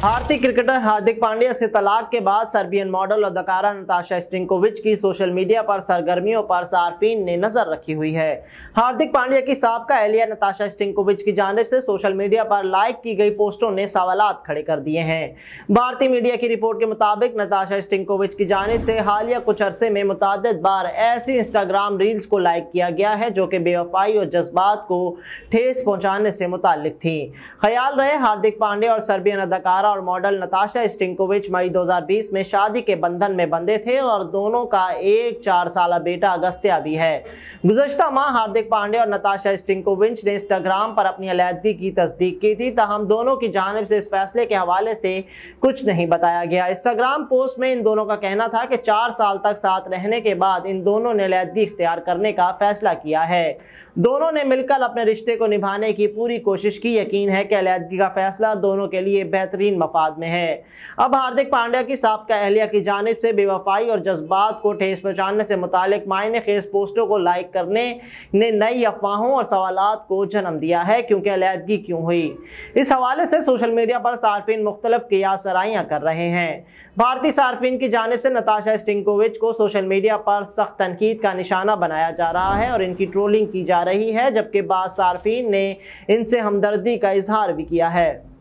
भारतीय क्रिकेटर हार्दिक पांड्या से तलाक के बाद सर्बियन मॉडल और नताशा स्टिंकोविच की सोशल मीडिया पर सरगर्मियों पर सार्फिन ने नजर रखी हुई है हार्दिक पांड्या की सबका एलिया नताशा स्टिंकोविच की जानब से सोशल मीडिया पर लाइक की गई पोस्टों ने सवाल खड़े कर दिए हैं भारतीय मीडिया की रिपोर्ट के मुताबिक नताशा स्टिंकोविच की जानब से हालिया कुछ अरसे में मुतद बार ऐसी इंस्टाग्राम रील्स को लाइक किया गया है जो कि बेवफाई और जज्बात को ठेस पहुँचाने से मुतल थी ख्याल रहे हार्दिक पांड्या और सर्बियन अदाकारा अदाकारा और मॉडल नताशा स्टिंकोविच मई 2020 में शादी के बंधन में बंधे थे और दोनों का एक चार साल बेटा अगस्त्या भी है गुजशत माह हार्दिक पांडे और नताशा स्टिंकोविच ने इंस्टाग्राम पर अपनी अलीहदगी की तस्दीक की थी तहम दोनों की जानब से इस फैसले के हवाले से कुछ नहीं बताया गया इंस्टाग्राम पोस्ट में इन दोनों का कहना था कि चार साल तक साथ रहने के बाद इन दोनों ने अलीहदगी इख्तियार करने का फैसला किया है दोनों ने मिलकर अपने रिश्ते को निभाने की पूरी कोशिश की यकीन है कि अलीहदगी का फैसला दोनों के लिए बेहतरीन मफाद में है अब हार्दिक पांड्या की सबका अहलिया की जानब से बेवफाई और जज्बात को ठेस पहुँचाने से मुतक मायने खेस पोस्टों को लाइक करने ने नई अफवाहों और सवाल को जन्म दिया है क्योंकि अलीहदगी क्यों हुई इस हवाले से सोशल मीडिया पर सार्फिन मुख्तलफ किया सराइयाँ कर रहे हैं भारतीय सार्फिन की जानब से नताशा स्टिंकोविच को सोशल मीडिया पर सख्त तनकीद का निशाना बनाया जा रहा है और इनकी ट्रोलिंग की जा रही है जबकि बाद सार्फिन ने इनसे हमदर्दी का इजहार भी किया है